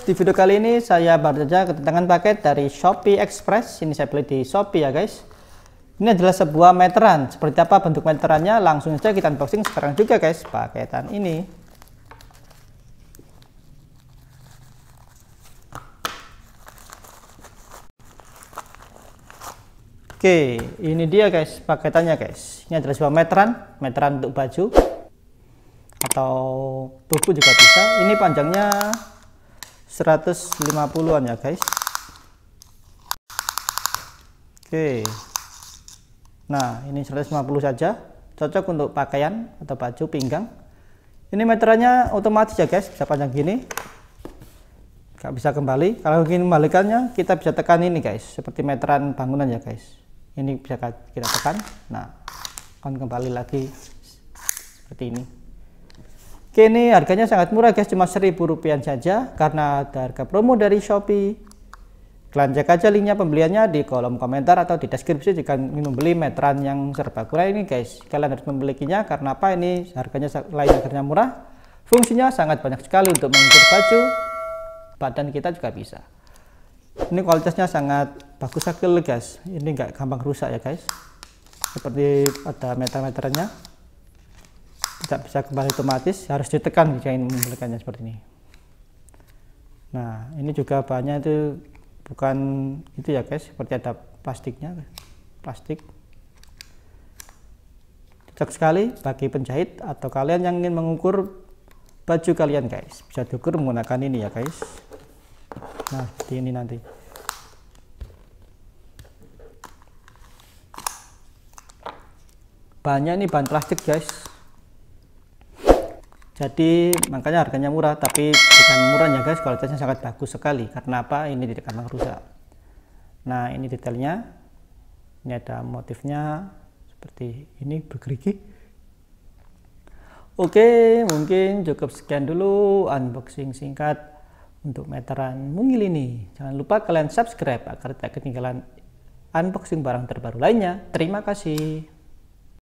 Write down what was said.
Di video kali ini saya baru saja kedatangan paket dari Shopee Express. Ini saya beli di Shopee ya guys. Ini adalah sebuah meteran. Seperti apa bentuk meterannya? Langsung saja kita unboxing sekarang juga guys. Paketan ini. Oke, ini dia guys paketannya guys. Ini adalah sebuah meteran, meteran untuk baju atau tubuh juga bisa ini panjangnya 150-an ya guys oke nah ini 150 saja cocok untuk pakaian atau baju pinggang ini meterannya otomatis ya guys bisa panjang gini gak bisa kembali kalau ingin membalikannya kita bisa tekan ini guys seperti meteran bangunan ya guys ini bisa kita tekan nah akan kembali lagi seperti ini Kini harganya sangat murah guys, cuma seribu rupiah saja karena ada harga promo dari Shopee. Kalian cek aja linknya pembeliannya di kolom komentar atau di deskripsi jika ingin membeli meteran yang serba kurang ini guys. Kalian harus membelikinya karena apa ini harganya lain harganya murah. Fungsinya sangat banyak sekali untuk mengukur baju, badan kita juga bisa. Ini kualitasnya sangat bagus sekali guys. Ini nggak gampang rusak ya guys. Seperti ada meter-meternya tidak bisa kembali otomatis harus ditekan jika ingin membelikannya seperti ini nah ini juga bahannya itu bukan itu ya guys seperti ada plastiknya plastik cocok sekali bagi penjahit atau kalian yang ingin mengukur baju kalian guys bisa diukur menggunakan ini ya guys nah seperti ini nanti bahannya ini bahan plastik guys jadi makanya harganya murah tapi bukan ya guys kualitasnya sangat bagus sekali karena apa ini tidak akan rusak nah ini detailnya ini ada motifnya seperti ini bergerigi oke mungkin cukup sekian dulu unboxing singkat untuk meteran mungil ini jangan lupa kalian subscribe agar tidak ketinggalan unboxing barang terbaru lainnya terima kasih